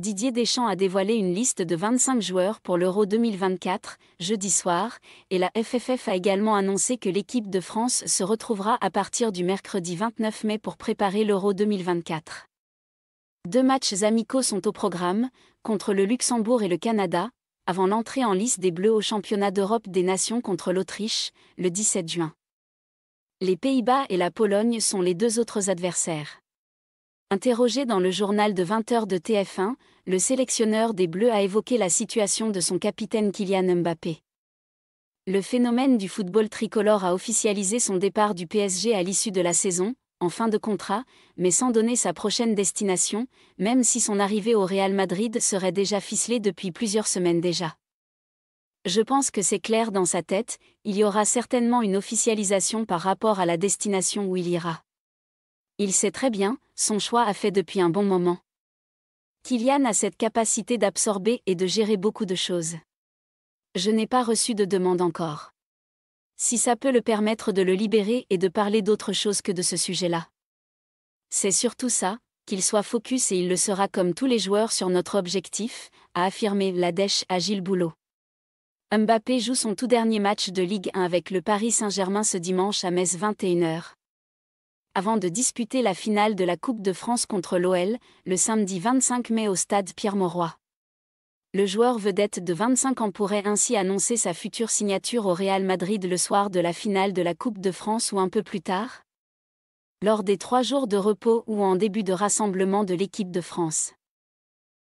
Didier Deschamps a dévoilé une liste de 25 joueurs pour l'Euro 2024, jeudi soir, et la FFF a également annoncé que l'équipe de France se retrouvera à partir du mercredi 29 mai pour préparer l'Euro 2024. Deux matchs amicaux sont au programme, contre le Luxembourg et le Canada, avant l'entrée en liste des Bleus au championnat d'Europe des Nations contre l'Autriche, le 17 juin. Les Pays-Bas et la Pologne sont les deux autres adversaires. Interrogé dans le journal de 20h de TF1, le sélectionneur des Bleus a évoqué la situation de son capitaine Kylian Mbappé. Le phénomène du football tricolore a officialisé son départ du PSG à l'issue de la saison, en fin de contrat, mais sans donner sa prochaine destination, même si son arrivée au Real Madrid serait déjà ficelée depuis plusieurs semaines déjà. Je pense que c'est clair dans sa tête, il y aura certainement une officialisation par rapport à la destination où il ira il sait très bien, son choix a fait depuis un bon moment. Kylian a cette capacité d'absorber et de gérer beaucoup de choses. Je n'ai pas reçu de demande encore. Si ça peut le permettre de le libérer et de parler d'autre chose que de ce sujet-là. C'est surtout ça, qu'il soit focus et il le sera comme tous les joueurs sur notre objectif, a affirmé Ladèche à Gilles Boulot. Mbappé joue son tout dernier match de Ligue 1 avec le Paris Saint-Germain ce dimanche à Metz 21h avant de disputer la finale de la Coupe de France contre l'OL, le samedi 25 mai au stade Pierre-Mauroy. Le joueur vedette de 25 ans pourrait ainsi annoncer sa future signature au Real Madrid le soir de la finale de la Coupe de France ou un peu plus tard, lors des trois jours de repos ou en début de rassemblement de l'équipe de France.